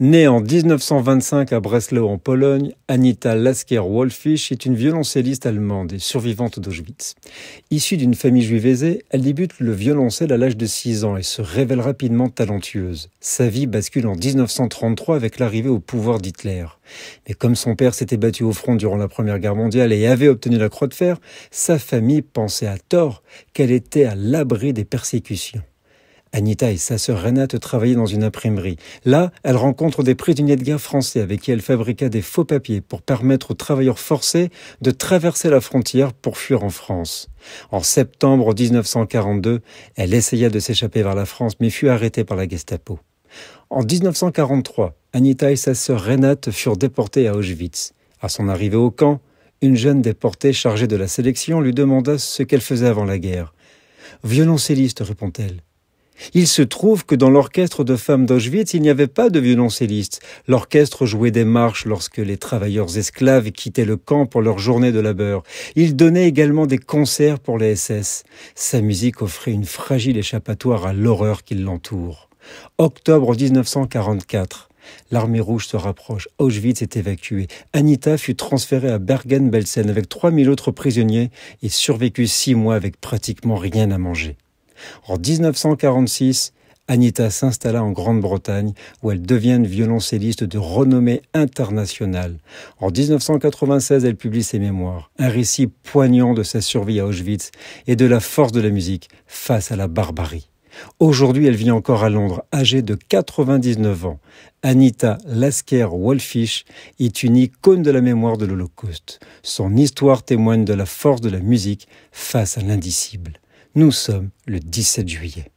Née en 1925 à Breslau en Pologne, Anita Lasker-Wolfisch est une violoncelliste allemande et survivante d'Auschwitz. Issue d'une famille juive aisée, elle débute le violoncelle à l'âge de 6 ans et se révèle rapidement talentueuse. Sa vie bascule en 1933 avec l'arrivée au pouvoir d'Hitler. Mais comme son père s'était battu au front durant la Première Guerre mondiale et avait obtenu la Croix de fer, sa famille pensait à tort qu'elle était à l'abri des persécutions. Anita et sa sœur Renate travaillaient dans une imprimerie. Là, elle rencontre des prisonniers de guerre français avec qui elle fabriqua des faux papiers pour permettre aux travailleurs forcés de traverser la frontière pour fuir en France. En septembre 1942, elle essaya de s'échapper vers la France mais fut arrêtée par la Gestapo. En 1943, Anita et sa sœur Renate furent déportées à Auschwitz. À son arrivée au camp, une jeune déportée chargée de la sélection lui demanda ce qu'elle faisait avant la guerre. Violoncelliste, répond-elle. Il se trouve que dans l'orchestre de femmes d'Auschwitz, il n'y avait pas de violoncellistes. L'orchestre jouait des marches lorsque les travailleurs esclaves quittaient le camp pour leur journée de labeur. Il donnait également des concerts pour les SS. Sa musique offrait une fragile échappatoire à l'horreur qui l'entoure. Octobre 1944. L'armée rouge se rapproche, Auschwitz est évacué. Anita fut transférée à Bergen-Belsen avec 3000 autres prisonniers et survécut six mois avec pratiquement rien à manger. En 1946, Anita s'installa en Grande-Bretagne où elle devient violoncelliste de renommée internationale. En 1996, elle publie ses mémoires, un récit poignant de sa survie à Auschwitz et de la force de la musique face à la barbarie. Aujourd'hui, elle vit encore à Londres, âgée de 99 ans. Anita Lasker-Wolfish est une icône de la mémoire de l'Holocauste. Son histoire témoigne de la force de la musique face à l'indicible. Nous sommes le 17 juillet.